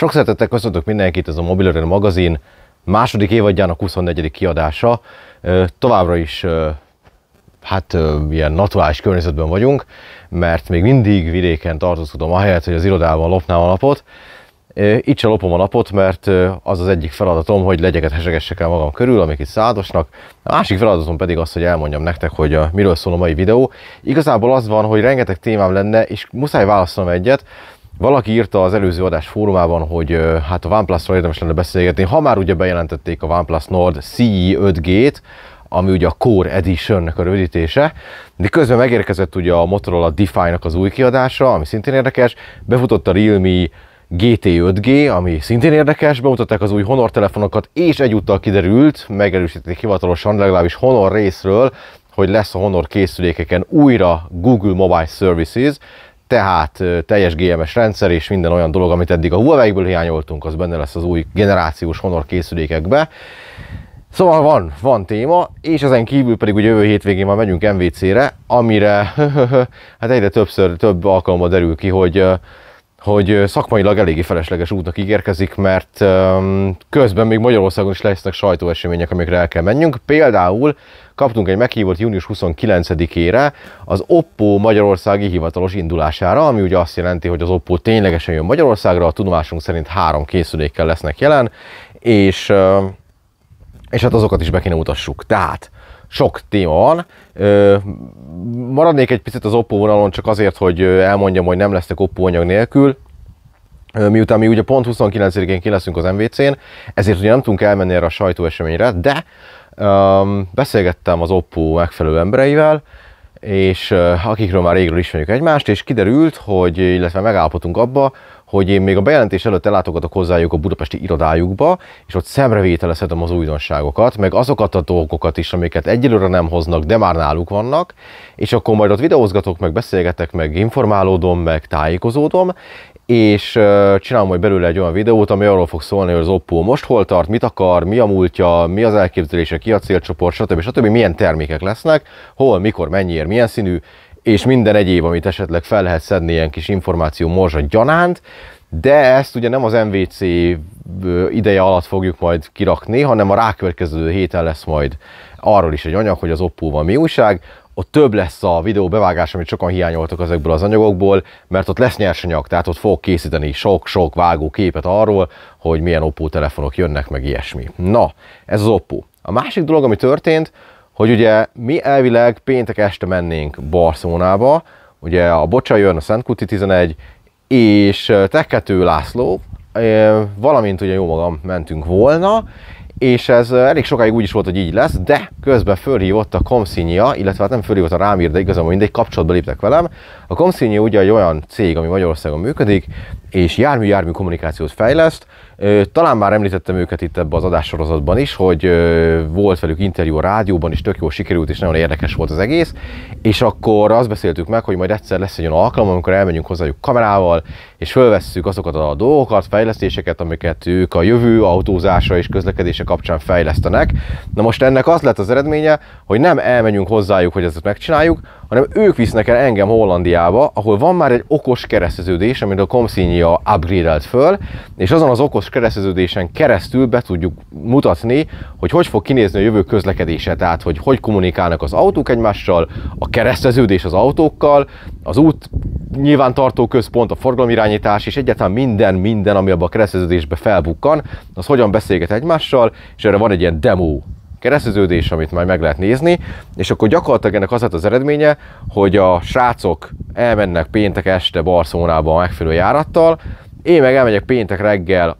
Sok szeretettel köszöntök mindenkit, ez a Mobilörön magazin második évadjának 24. kiadása. Továbbra is hát ilyen naturális környezetben vagyunk, mert még mindig vidéken tartózkodom ahelyett, hogy az irodában lopnám a napot. Itt sem lopom a napot, mert az az egyik feladatom, hogy legyeket hesegessek el magam körül, amik itt szádosnak. A másik feladatom pedig az, hogy elmondjam nektek, hogy a, miről szól a mai videó. Igazából az van, hogy rengeteg témám lenne, és muszáj választanom egyet, valaki írta az előző adás fórumában, hogy hát a OnePlus-ról érdemes lenne beszélgetni. Ha már ugye bejelentették a OnePlus Nord CE 5G-t, ami ugye a Core Edition-nek a rövidítése, de közben megérkezett ugye a Motorola define nak az új kiadása, ami szintén érdekes, befutott a Realme GT5G, ami szintén érdekes, bemutatták az új Honor telefonokat, és egyúttal kiderült, megerősítették hivatalosan, legalábbis Honor részről, hogy lesz a Honor készülékeken újra Google Mobile Services, tehát teljes GMS rendszer és minden olyan dolog, amit eddig a Huawei-ből hiányoltunk, az benne lesz az új generációs Honor készülékekbe. Szóval van, van téma, és ezen kívül pedig ugye jövő hétvégén már megyünk MVC-re, amire hát egyre többször, több alkalommal derül ki, hogy hogy szakmailag eléggé felesleges útnak ígérkezik, mert közben még Magyarországon is lesznek sajtóesemények, amikre el kell mennünk. Például kaptunk egy meghívót június 29-ére az Oppo magyarországi hivatalos indulására, ami ugye azt jelenti, hogy az Oppo ténylegesen jön Magyarországra, a tudomásunk szerint három készülékkel lesznek jelen, és, és hát azokat is be kéne mutassuk. Tehát sok téma van. maradnék egy picit az Oppo vonalon, csak azért, hogy elmondjam, hogy nem lesznek Oppo anyag nélkül. miután mi ugye pont 29-én ki leszünk az MVC-n, ezért ugye nem tudunk elmenni erre a sajtóeseményre, de um, beszélgettem az Oppo megfelelő embereivel, és akikről már régről ismerjük egymást, és kiderült, hogy, illetve megállapodtunk abba, hogy én még a bejelentés előtt ellátogatok hozzájuk a budapesti irodájukba, és ott szemrevételezhetem az újdonságokat, meg azokat a dolgokat is, amiket egyelőre nem hoznak, de már náluk vannak, és akkor majd ott videózgatok, meg beszélgetek, meg informálódom, meg tájékozódom, és csinálom majd belőle egy olyan videót, ami arról fog szólni, hogy az Oppo most hol tart, mit akar, mi a múltja, mi az elképzelése, ki a célcsoport, stb. stb. stb. milyen termékek lesznek, hol, mikor, mennyiért, milyen színű, és minden egyéb, amit esetleg fel lehet szedni ilyen kis információ morzsa gyanánt, de ezt ugye nem az MVC ideje alatt fogjuk majd kirakni, hanem a rákövetkező héten lesz majd arról is egy anyag, hogy az van mi újság, ott több lesz a videó bevágás, amit sokan hiányoltak ezekből az anyagokból, mert ott lesz nyersanyag, tehát ott fog készíteni sok-sok vágó képet arról, hogy milyen Oppo telefonok jönnek, meg ilyesmi. Na, ez az Oppo. A másik dolog, ami történt, hogy ugye mi elvileg péntek este mennénk Barcelonába, ugye a Bocsa jön, a Kuti 11, és Tekető László, valamint ugye jó magam mentünk volna, és ez elég sokáig úgy is volt, hogy így lesz, de közben fölhívott a Komszinia, illetve hát nem fölhívott a Rámír, de igazából mindegy kapcsolatba léptek velem. A Komszinia ugye egy olyan cég, ami Magyarországon működik, és jármű-jármű kommunikációt fejleszt, talán már említettem őket itt ebbe az adássorozatban is, hogy volt velük interjú a rádióban, és tök jól sikerült, és nagyon érdekes volt az egész. És akkor azt beszéltük meg, hogy majd egyszer lesz egy olyan alkalom, amikor elmegyünk hozzájuk kamerával, és fölvesszük azokat a dolgokat, fejlesztéseket, amiket ők a jövő autózása és közlekedése kapcsán fejlesztenek. Na most ennek az lett az eredménye, hogy nem elmenjünk hozzájuk, hogy ezt megcsináljuk, hanem ők visznek el engem Hollandiába, ahol van már egy okos kereszteződés, amit a Comsignia upgrade-elt föl, és azon az okos kereszteződésen keresztül be tudjuk mutatni, hogy hogy fog kinézni a jövő közlekedése, tehát hogy hogy kommunikálnak az autók egymással, a kereszteződés az autókkal, az út nyilvántartó központ, a forgalomirányítás és egyáltalán minden, minden, ami abban a kereszteződésben felbukkan, az hogyan beszélget egymással, és erre van egy ilyen demo kereszteződés, amit majd meg lehet nézni, és akkor gyakorlatilag ennek az lett az eredménye, hogy a srácok elmennek péntek este Barcelonába a megfelelő járattal, én meg elmegyek péntek reggel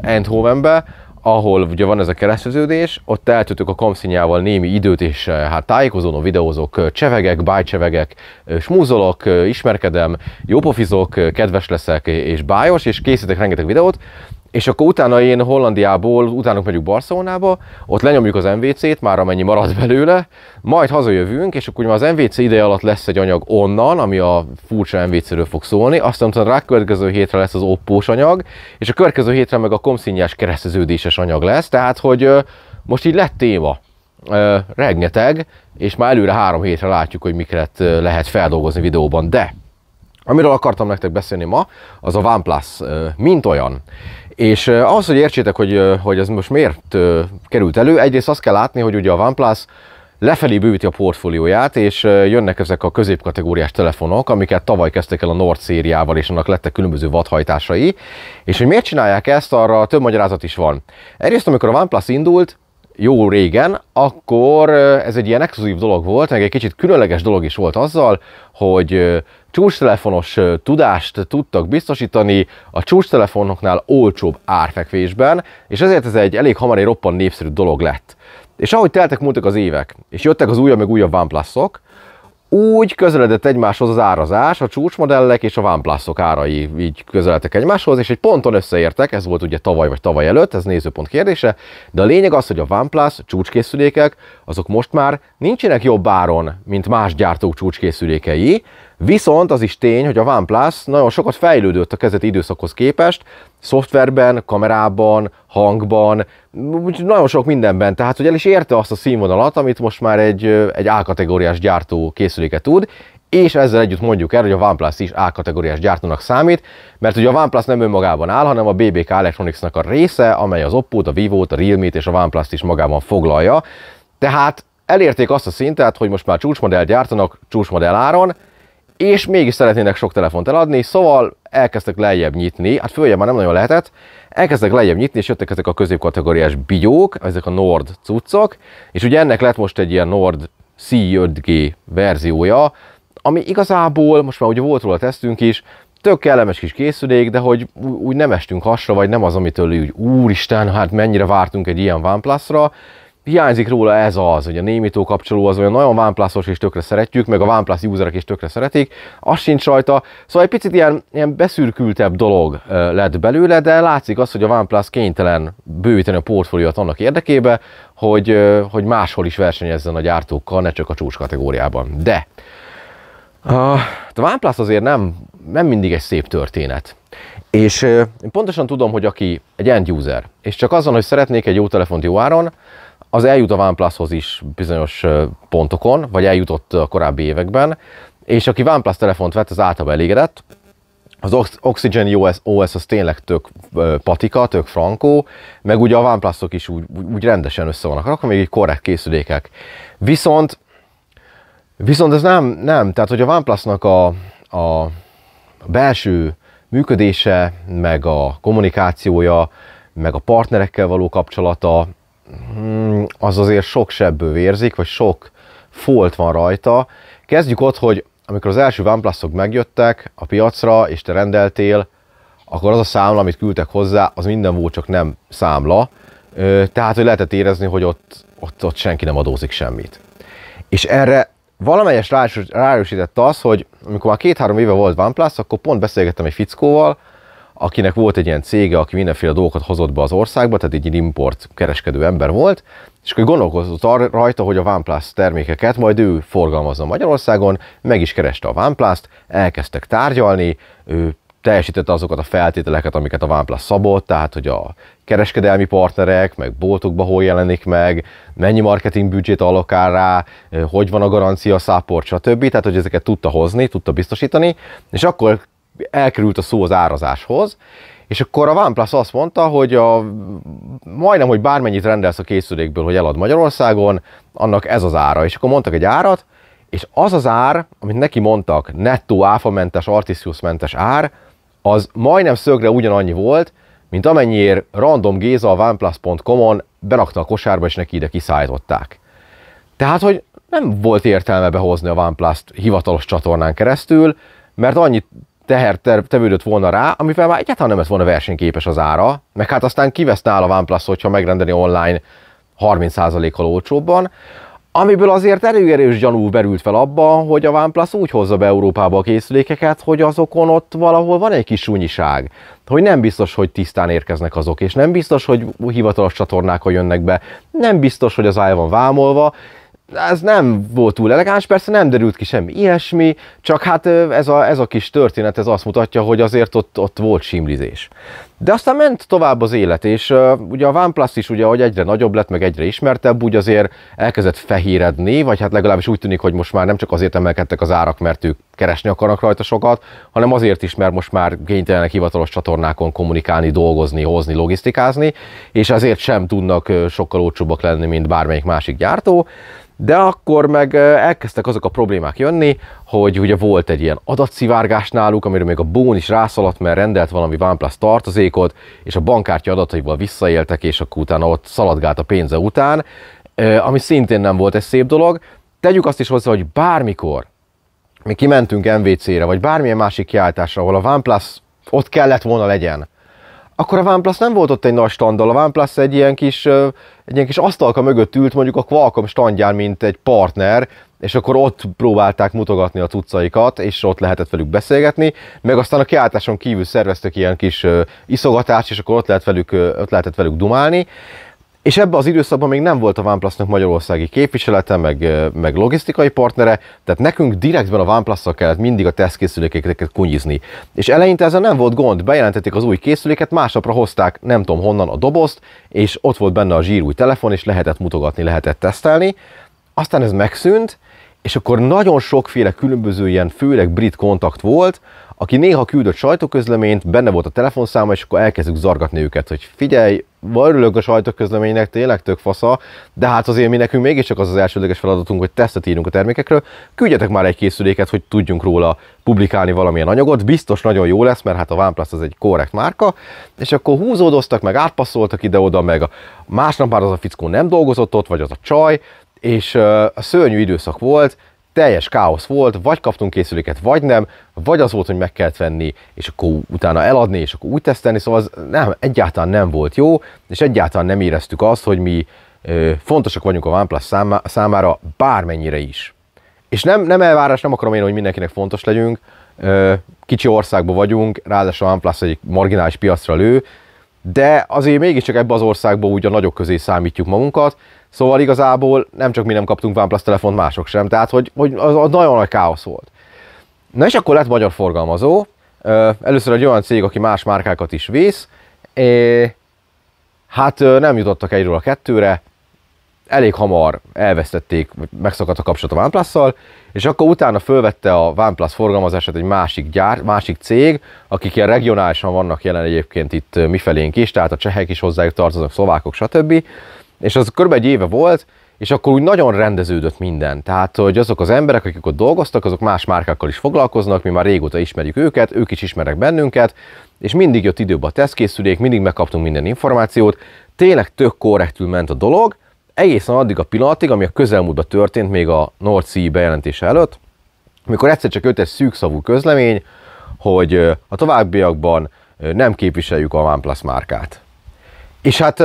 Eindhovenbe, ahol ugye van ez a kereszteződés, ott eltöltök a kamszínjával némi időt, és hát tájékozódom, videózok, csevegek, bájcsevegek, smúzolok, ismerkedem, jópofizok, kedves leszek és bájos, és készítek rengeteg videót, és akkor utána én Hollandiából, utána megyünk Barcelonába, ott lenyomjuk az MVC-t, már amennyi marad belőle, majd hazajövünk, és akkor az MVC ideje alatt lesz egy anyag onnan, ami a furcsa MVC-ről fog szólni, aztán utána rá következő hétre lesz az oppós anyag, és a következő hétre meg a komszínyás kereszteződéses anyag lesz, tehát hogy most így lett téma. Rengeteg, és már előre három hétre látjuk, hogy miket lehet feldolgozni videóban, de Amiről akartam nektek beszélni ma, az a OnePlus, mint olyan. És ahhoz, hogy értsétek, hogy, hogy ez most miért került elő, egyrészt azt kell látni, hogy ugye a OnePlus lefelé bővíti a portfólióját, és jönnek ezek a középkategóriás telefonok, amiket tavaly kezdtek el a Nord szériával, és annak lettek különböző vadhajtásai. És hogy miért csinálják ezt, arra több magyarázat is van. Egyrészt, amikor a OnePlus indult, jó régen, akkor ez egy ilyen exkluzív dolog volt, meg egy kicsit különleges dolog is volt azzal, hogy csúcstelefonos tudást tudtak biztosítani a csúcstelefonoknál olcsóbb árfekvésben, és ezért ez egy elég hamar egy roppan népszerű dolog lett. És ahogy teltek múltak az évek, és jöttek az újabb meg újabb OnePlus-ok, -ok, úgy közeledett egymáshoz az árazás, a csúcsmodellek és a OnePlus-ok árai így közeledtek egymáshoz, és egy ponton összeértek, ez volt ugye tavaly vagy tavaly előtt, ez nézőpont kérdése, de a lényeg az, hogy a OnePlus csúcskészülékek, azok most már nincsenek jobb áron, mint más gyártók csúcskészülékei, Viszont az is tény, hogy a OnePlus nagyon sokat fejlődött a kezdeti időszakhoz képest, szoftverben, kamerában, hangban, nagyon sok mindenben, tehát hogy el is érte azt a színvonalat, amit most már egy, egy A-kategóriás gyártó készüléke tud, és ezzel együtt mondjuk el, hogy a OnePlus is A-kategóriás gyártónak számít, mert ugye a OnePlus nem önmagában áll, hanem a BBK Electronicsnak a része, amely az Oppo-t, a Vivo-t, a Realme-t és a OnePlus-t is magában foglalja. Tehát elérték azt a szintet, hogy most már csúcsmodell gyártanak csúcsmodell áron, és mégis szeretnének sok telefont eladni, szóval elkezdtek lejjebb nyitni, hát följebb már nem nagyon lehetett, elkezdtek lejjebb nyitni, és jöttek ezek a középkategóriás bigyók, ezek a Nord cuccok, és ugye ennek lett most egy ilyen Nord C5G verziója, ami igazából, most már ugye volt róla tesztünk is, tök kellemes kis készülék, de hogy úgy nem estünk hasra, vagy nem az, amitől úgy úristen, hát mennyire vártunk egy ilyen OnePlus-ra, hiányzik róla ez az, hogy a némító kapcsoló az olyan nagyon vámplászos és tökre szeretjük, meg a vámplász userek is tökre szeretik, az sincs rajta, szóval egy picit ilyen, ilyen beszürkültebb dolog lett belőle, de látszik az, hogy a OnePlus kénytelen bővíteni a portfóliót annak érdekébe, hogy, hogy máshol is versenyezzen a gyártókkal, ne csak a csúcs kategóriában. De a OnePlus azért nem, nem mindig egy szép történet. És én pontosan tudom, hogy aki egy end user, és csak azon, hogy szeretnék egy jó telefont jó áron, az eljut a OnePlushoz is bizonyos pontokon, vagy eljutott a korábbi években, és aki OnePlus telefont vett, az általában elégedett, az Oxygen OS, OS az tényleg tök patika, tök frankó, meg ugye a OnePlusok is úgy, úgy rendesen össze vannak rakva, még egy korrekt készülékek. Viszont, viszont ez nem, nem, tehát hogy a oneplus a, a belső működése, meg a kommunikációja, meg a partnerekkel való kapcsolata, Hmm, az azért sok sebből vérzik, vagy sok folt van rajta. Kezdjük ott, hogy amikor az első OnePlus-ok megjöttek a piacra, és te rendeltél, akkor az a számla, amit küldtek hozzá, az minden volt, csak nem számla. Tehát, hogy lehetett érezni, hogy ott, ott, ott senki nem adózik semmit. És erre valamelyes rájösített az, hogy amikor már két-három éve volt OnePlus, akkor pont beszélgettem egy fickóval, akinek volt egy ilyen cége, aki mindenféle dolgokat hozott be az országba, tehát egy import kereskedő ember volt, és akkor gondolkozott arra rajta, hogy a OnePlus termékeket majd ő forgalmazza Magyarországon, meg is kereste a OnePlus-t, elkezdtek tárgyalni, ő teljesítette azokat a feltételeket, amiket a OnePlus szabott, tehát hogy a kereskedelmi partnerek, meg boltokba hol jelenik meg, mennyi marketing büdzsét allokál rá, hogy van a garancia, support, stb. Tehát, hogy ezeket tudta hozni, tudta biztosítani, és akkor elkerült a szó az árazáshoz, és akkor a OnePlus azt mondta, hogy a, majdnem, hogy bármennyit rendelsz a készülékből, hogy elad Magyarországon, annak ez az ára. És akkor mondtak egy árat, és az az ár, amit neki mondtak, nettó áfamentes, artisiusmentes ár, az majdnem szögre ugyanannyi volt, mint amennyiért random Géza a oneplus.com-on berakta a kosárba, és neki ide kiszállították. Tehát, hogy nem volt értelme behozni a OnePlus-t hivatalos csatornán keresztül, mert annyit teher tevődött volna rá, amivel már egyáltalán nem lett volna versenyképes az ára, meg hát aztán áll a OnePlus, hogyha megrendeli online 30%-kal olcsóbban, amiből azért erőerős gyanú berült fel abban, hogy a OnePlus úgy hozza be Európába a készülékeket, hogy azokon ott valahol van egy kis súnyiság, hogy nem biztos, hogy tisztán érkeznek azok, és nem biztos, hogy hivatalos csatornákon jönnek be, nem biztos, hogy az áll van vámolva, ez nem volt túl elegáns, persze nem derült ki semmi ilyesmi, csak hát ez a, ez a kis történet ez azt mutatja, hogy azért ott, ott volt simlizés. De aztán ment tovább az élet, és uh, ugye a OnePlus is, ugye, hogy egyre nagyobb lett, meg egyre ismertebb, úgy azért elkezdett fehéredni, vagy hát legalábbis úgy tűnik, hogy most már nem csak azért emelkedtek az árak, mert ők keresni akarnak rajta sokat, hanem azért is, mert most már kénytelenek hivatalos csatornákon kommunikálni, dolgozni, hozni, logisztikázni, és azért sem tudnak sokkal olcsóbbak lenni, mint bármelyik másik gyártó. De akkor meg elkezdtek azok a problémák jönni, hogy ugye volt egy ilyen adatszivárgás náluk, amiről még a Bón is rászaladt, mert rendelt valami OnePlus tartozékot, és a bankkártya adataiból visszaéltek, és akkor utána ott szaladgált a pénze után, ami szintén nem volt egy szép dolog. Tegyük azt is hozzá, hogy bármikor mi kimentünk MVC-re, vagy bármilyen másik kiáltásra, ahol a OnePlus ott kellett volna legyen, akkor a OnePlus nem volt ott egy nagy standal, A OnePlus egy ilyen kis, egy ilyen kis asztalka mögött ült mondjuk a Qualcomm standján, mint egy partner, és akkor ott próbálták mutogatni a cuccaikat, és ott lehetett velük beszélgetni, meg aztán a kiáltáson kívül szerveztek ilyen kis iszogatást, és akkor ott, lehet velük, ott lehetett velük dumálni. És ebben az időszakban még nem volt a oneplus magyarországi képviselete, meg, meg logisztikai partnere, tehát nekünk direktben a oneplus kellett mindig a tesztkészülékeket kunyizni. És eleinte ezzel nem volt gond, bejelentették az új készüléket, másnapra hozták nem tudom honnan a dobozt, és ott volt benne a zsírúj telefon, és lehetett mutogatni, lehetett tesztelni. Aztán ez megszűnt, és akkor nagyon sokféle különböző ilyen, főleg brit kontakt volt, aki néha küldött sajtóközleményt, benne volt a telefonszáma, és akkor elkezdjük zargatni őket, hogy figyelj, örülök a sajtóközleménynek, tényleg tök fasza, de hát azért mi nekünk mégiscsak az az elsődleges feladatunk, hogy tesztet írunk a termékekről. Küldjetek már egy készüléket, hogy tudjunk róla publikálni valamilyen anyagot, biztos nagyon jó lesz, mert hát a OnePlus az egy korrekt márka, és akkor húzódoztak, meg átpasszoltak ide-oda, meg a másnap már az a fickó nem dolgozott ott, vagy az a csaj, és a szörnyű időszak volt, teljes káosz volt, vagy kaptunk készüléket, vagy nem, vagy az volt, hogy meg kellett venni, és akkor utána eladni, és akkor úgy tesztelni, szóval az nem, egyáltalán nem volt jó, és egyáltalán nem éreztük azt, hogy mi ö, fontosak vagyunk a OnePlus számá, számára bármennyire is. És nem, nem elvárás, nem akarom én, hogy mindenkinek fontos legyünk, ö, kicsi országban vagyunk, ráadásul a OnePlus egy marginális piacra lő, de azért mégiscsak ebbe az országba úgy a nagyok közé számítjuk magunkat, szóval igazából nem csak mi nem kaptunk OnePlus telefont, mások sem, tehát hogy, hogy az, az nagyon nagy káosz volt. Na és akkor lett magyar forgalmazó, először egy olyan cég, aki más márkákat is vész, hát nem jutottak egyről a kettőre, elég hamar elvesztették, megszakadt a kapcsolat a oneplus és akkor utána fölvette a OnePlus forgalmazását egy másik gyár, másik cég, akik ilyen regionálisan vannak jelen egyébként itt mifelénk is, tehát a csehek is hozzájuk tartoznak, szlovákok, stb. És az kb. egy éve volt, és akkor úgy nagyon rendeződött minden. Tehát, hogy azok az emberek, akik ott dolgoztak, azok más márkákkal is foglalkoznak, mi már régóta ismerjük őket, ők is ismernek bennünket, és mindig jött időben a tesztkészülék, mindig megkaptunk minden információt, tényleg tök korrektül ment a dolog, egészen addig a pillanatig, ami a közelmúltban történt, még a Nord Sea bejelentése előtt, mikor egyszer csak jött egy szűkszavú közlemény, hogy a továbbiakban nem képviseljük a OnePlus márkát. És hát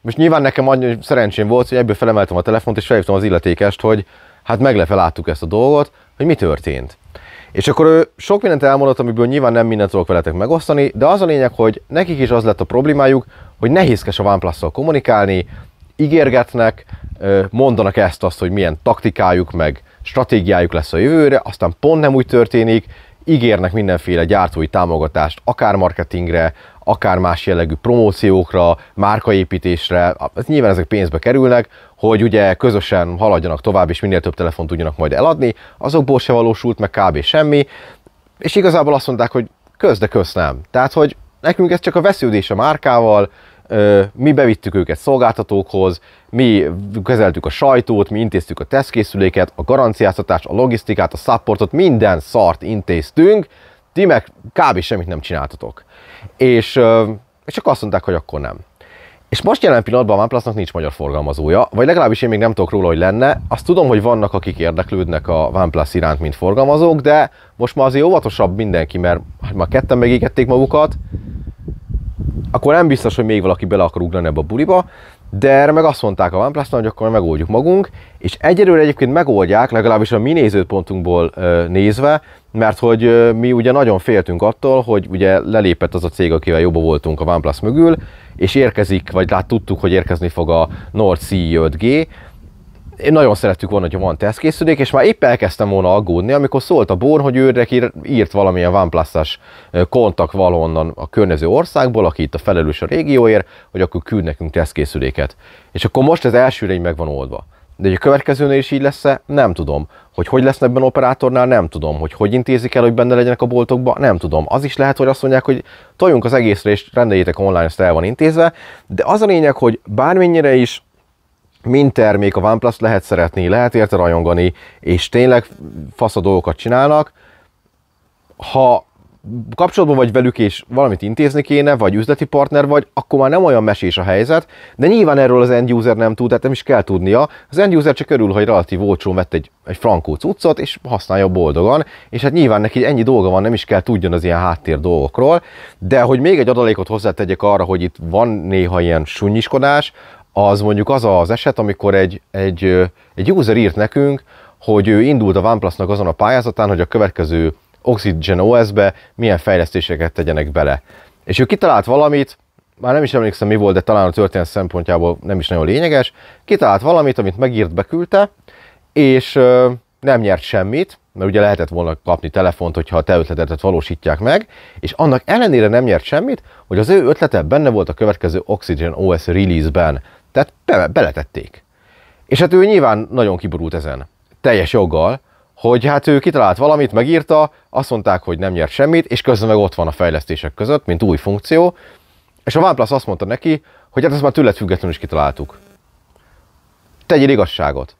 most nyilván nekem annyi szerencsém volt, hogy ebből felemeltem a telefont, és felhívtam az illetékest, hogy hát meglepve láttuk ezt a dolgot, hogy mi történt. És akkor ő sok mindent elmondott, amiből nyilván nem mindent tudok veletek megosztani, de az a lényeg, hogy nekik is az lett a problémájuk, hogy nehézkes a oneplus kommunikálni, ígérgetnek, mondanak ezt azt, hogy milyen taktikájuk meg stratégiájuk lesz a jövőre, aztán pont nem úgy történik, ígérnek mindenféle gyártói támogatást, akár marketingre, akár más jellegű promóciókra, márkaépítésre, nyilván ezek pénzbe kerülnek, hogy ugye közösen haladjanak tovább, és minél több telefon tudjanak majd eladni, azokból se valósult meg kb. semmi, és igazából azt mondták, hogy közde de köz nem. Tehát, hogy nekünk ez csak a vesződés a márkával, mi bevittük őket szolgáltatókhoz, mi kezeltük a sajtót, mi intéztük a tesztkészüléket, a garanciáztatást, a logisztikát, a supportot, minden szart intéztünk, ti meg kb. semmit nem csináltatok. És, és csak azt mondták, hogy akkor nem. És most jelen pillanatban a OnePlusnak nincs magyar forgalmazója, vagy legalábbis én még nem tudok róla, hogy lenne. Azt tudom, hogy vannak, akik érdeklődnek a OnePlus iránt, mint forgalmazók, de most már azért óvatosabb mindenki, mert hát már ketten megégették magukat, akkor nem biztos, hogy még valaki bele akar ugrani ebbe a buliba, de erre meg azt mondták a oneplus hogy akkor megoldjuk magunk, és egyelőre egyébként megoldják, legalábbis a mi nézőpontunkból nézve, mert hogy mi ugye nagyon féltünk attól, hogy ugye lelépett az a cég, akivel jobban voltunk a OnePlus mögül, és érkezik, vagy lát, tudtuk, hogy érkezni fog a Nord CE 5G, én nagyon szerettük volna, hogy van tesztkészülék, és már épp elkezdtem volna aggódni, amikor szólt a Born, hogy őre írt valamilyen OnePlus-as kontakt valahonnan a környező országból, aki itt a felelős a régióért, hogy akkor küld nekünk tesztkészüléket. És akkor most ez elsőre így meg van oldva. De hogy a következőnél is így lesz -e? Nem tudom. Hogy hogy lesz ebben operátornál? Nem tudom. Hogy hogy intézik el, hogy benne legyenek a boltokba? Nem tudom. Az is lehet, hogy azt mondják, hogy toljunk az egészre és rendeljétek online, ezt el van intézve. De az a lényeg, hogy bármennyire is mint termék a OnePlus lehet szeretni, lehet érte rajongani, és tényleg fasz a dolgokat csinálnak. Ha kapcsolatban vagy velük, és valamit intézni kéne, vagy üzleti partner vagy, akkor már nem olyan mesés a helyzet, de nyilván erről az end user nem tud, tehát nem is kell tudnia. Az end user csak örül, hogy relatív olcsón vett egy, egy frankó cuccot, és használja boldogan, és hát nyilván neki ennyi dolga van, nem is kell tudjon az ilyen háttér dolgokról, de hogy még egy adalékot hozzátegyek arra, hogy itt van néha ilyen sunyiskodás, az mondjuk az az eset, amikor egy, egy, egy user írt nekünk, hogy ő indult a oneplus azon a pályázatán, hogy a következő Oxygen OS-be milyen fejlesztéseket tegyenek bele. És ő kitalált valamit, már nem is emlékszem mi volt, de talán a történet szempontjából nem is nagyon lényeges, kitalált valamit, amit megírt, beküldte, és nem nyert semmit, mert ugye lehetett volna kapni telefont, hogyha a te ötletedet valósítják meg, és annak ellenére nem nyert semmit, hogy az ő ötlete benne volt a következő Oxygen OS release-ben. Tehát be, beletették. És hát ő nyilván nagyon kiborult ezen. Teljes joggal, hogy hát ő kitalált valamit, megírta, azt mondták, hogy nem nyert semmit, és közben meg ott van a fejlesztések között, mint új funkció, és a OnePlus azt mondta neki, hogy hát ezt már tőled függetlenül is kitaláltuk. Tegyél igazságot.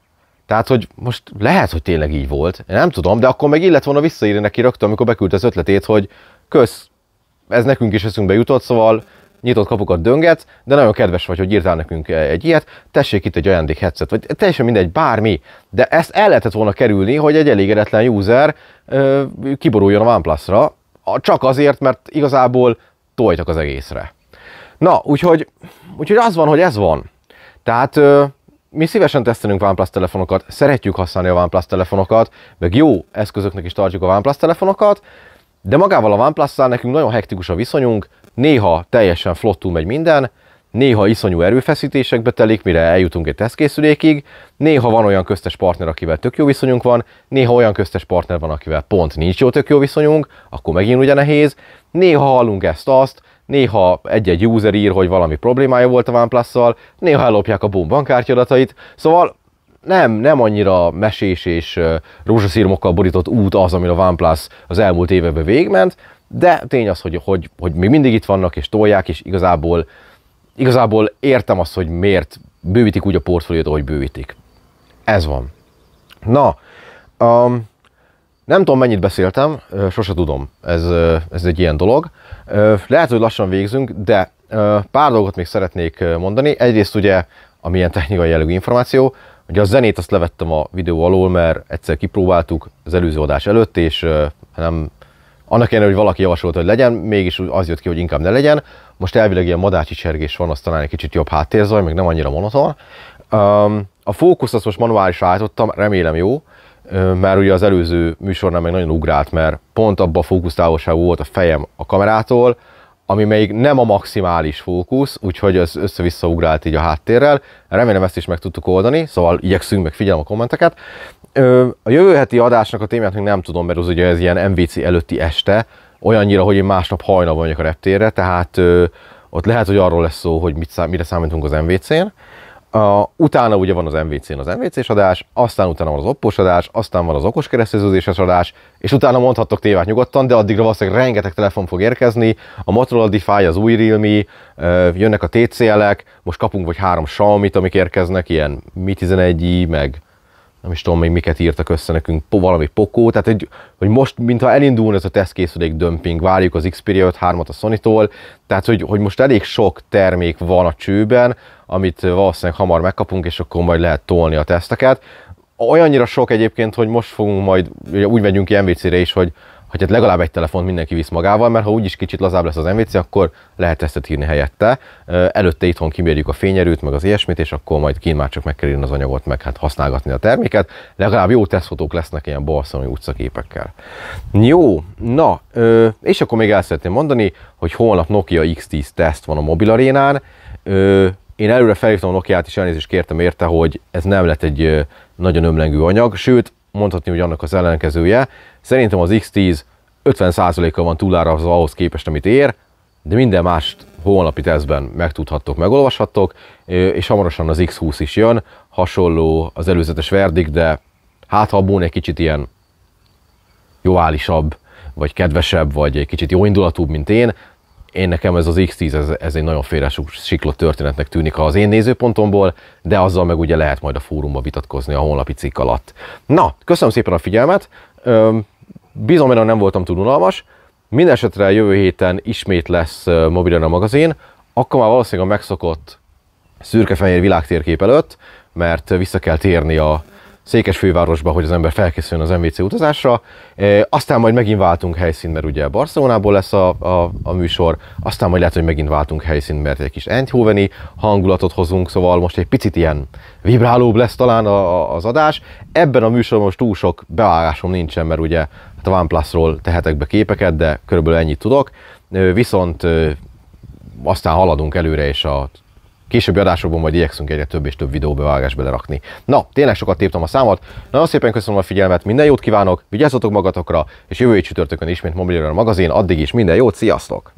Tehát, hogy most lehet, hogy tényleg így volt, én nem tudom, de akkor meg illet volna visszaírni neki rögtön, amikor beküldte az ötletét, hogy kösz, ez nekünk is eszünkbe jutott, szóval nyitott kapukat döngetsz, de nagyon kedves vagy, hogy írtál nekünk egy ilyet, tessék itt egy ajándék headset, vagy teljesen mindegy, bármi. De ezt el lehetett volna kerülni, hogy egy elégedetlen user ö, kiboruljon a oneplus csak azért, mert igazából tojtak az egészre. Na, úgyhogy, úgyhogy az van, hogy ez van. Tehát ö, mi szívesen tesztelünk OnePlus telefonokat, szeretjük használni a OnePlus telefonokat, meg jó eszközöknek is tartjuk a OnePlus telefonokat, de magával a oneplus nekünk nagyon hektikus a viszonyunk, néha teljesen flottul megy minden, néha iszonyú erőfeszítésekbe telik, mire eljutunk egy tesztkészülékig, néha van olyan köztes partner, akivel tök jó viszonyunk van, néha olyan köztes partner van, akivel pont nincs jó tök jó viszonyunk, akkor megint ugye nehéz, néha hallunk ezt-azt, néha egy-egy user ír, hogy valami problémája volt a oneplus néha ellopják a BOM adatait, szóval nem, nem annyira mesés és rózsaszírmokkal borított út az, amire a OnePlus az elmúlt években végment, de tény az, hogy, hogy, hogy még mindig itt vannak és tolják, és igazából, igazából értem azt, hogy miért bővítik úgy a portfóliót, ahogy bővítik. Ez van. Na, um, nem tudom, mennyit beszéltem, sose tudom, ez, ez egy ilyen dolog. Lehet, hogy lassan végzünk, de pár dolgot még szeretnék mondani. Egyrészt ugye, amilyen technikai jellegű információ, Ugye a zenét azt levettem a videó alól, mert egyszer kipróbáltuk az előző adás előtt, és nem, annak ellenére, hogy valaki javasolta, hogy legyen, mégis az jött ki, hogy inkább ne legyen. Most elvileg ilyen madácsi csergés van, azt talán egy kicsit jobb háttérzaj, meg nem annyira monoton. A fókusz azt most manuális állítottam, remélem jó, mert ugye az előző műsornál meg nagyon ugrált, mert pont abban a fókusztávolságú volt a fejem a kamerától, ami még nem a maximális fókusz, úgyhogy az össze-vissza ugrált így a háttérrel. Remélem ezt is meg tudtuk oldani, szóval igyekszünk, meg figyelem a kommenteket. A jövő heti adásnak a témát még nem tudom, mert az ugye ez ilyen MVC előtti este, olyannyira, hogy én másnap hajnalban vagyok a reptérre, tehát ott lehet, hogy arról lesz szó, hogy mit szám, mire számítunk az MVC-n. A, utána ugye van az MVC-n az MVC-s adás, aztán utána van az oppos adás, aztán van az okos kereszteződéses adás, és utána mondhatok tévát nyugodtan, de addigra valószínűleg rengeteg telefon fog érkezni, a Motorola Defy, az új Realme, jönnek a TCL-ek, most kapunk vagy három Xiaomi-t, amik érkeznek, ilyen Mi 11i, meg nem is tudom még miket írtak össze nekünk, po, valami pokó, tehát egy, hogy most, mintha elindulna ez a tesztkészülék dömping, várjuk az Xperia 5-3-at a sony tehát hogy, hogy most elég sok termék van a csőben, amit valószínűleg hamar megkapunk, és akkor majd lehet tolni a teszteket. Olyannyira sok egyébként, hogy most fogunk majd, ugye úgy megyünk ki MVC-re is, hogy hogy hát legalább egy telefont mindenki visz magával, mert ha úgyis kicsit lazább lesz az MVC, akkor lehet tesztet írni helyette. Előtte itthon kimérjük a fényerőt, meg az ilyesmit, és akkor majd kint már csak meg kell írni az anyagot, meg hát használgatni a terméket. Legalább jó tesztfotók lesznek ilyen balszony utcaképekkel. Jó, na, és akkor még el szeretném mondani, hogy holnap Nokia X10 teszt van a mobil arénán. Én előre felhívtam a Nokia-t, és elnézést kértem érte, hogy ez nem lett egy nagyon ömlengő anyag, sőt, mondhatni, hogy annak az ellenkezője, Szerintem az X10 50%-kal van az ahhoz képest, amit ér, de minden mást holnapi tesztben megtudhattok, megolvashattok, és hamarosan az X20 is jön, hasonló az előzetes verdik, de hát ha egy kicsit ilyen jóállisabb, vagy kedvesebb, vagy egy kicsit jóindulatúbb, mint én, én nekem ez az X10, ez, ez egy nagyon félre siklott történetnek tűnik az én nézőpontomból, de azzal meg ugye lehet majd a fórumba vitatkozni a honlapi cikk alatt. Na, köszönöm szépen a figyelmet! Bízom benne, nem voltam túl unalmas. Mindenesetre jövő héten ismét lesz mobilen a magazin, akkor már valószínűleg a megszokott szürke-fehér világtérkép előtt, mert vissza kell térni a, fővárosba, hogy az ember felkészüljön az MVC utazásra. E, aztán majd megint váltunk helyszínt, mert ugye Barcelonából lesz a, a, a műsor, aztán majd lehet, hogy megint váltunk helyszínt, mert egy kis Eindhoveni hangulatot hozunk, szóval most egy picit ilyen vibrálóbb lesz talán a, a, az adás. Ebben a műsorban most túl sok beállásom nincsen, mert ugye hát a OnePlus-ról tehetek be képeket, de körülbelül ennyit tudok. E, viszont e, aztán haladunk előre, és a későbbi adásokban majd igyekszünk egyre több és több videóbevágást belerakni. Na, tényleg sokat téptem a számot, nagyon szépen köszönöm a figyelmet, minden jót kívánok, vigyázzatok magatokra, és jövő csütörtökön ismét Mobilior magazin, addig is minden jót, sziasztok!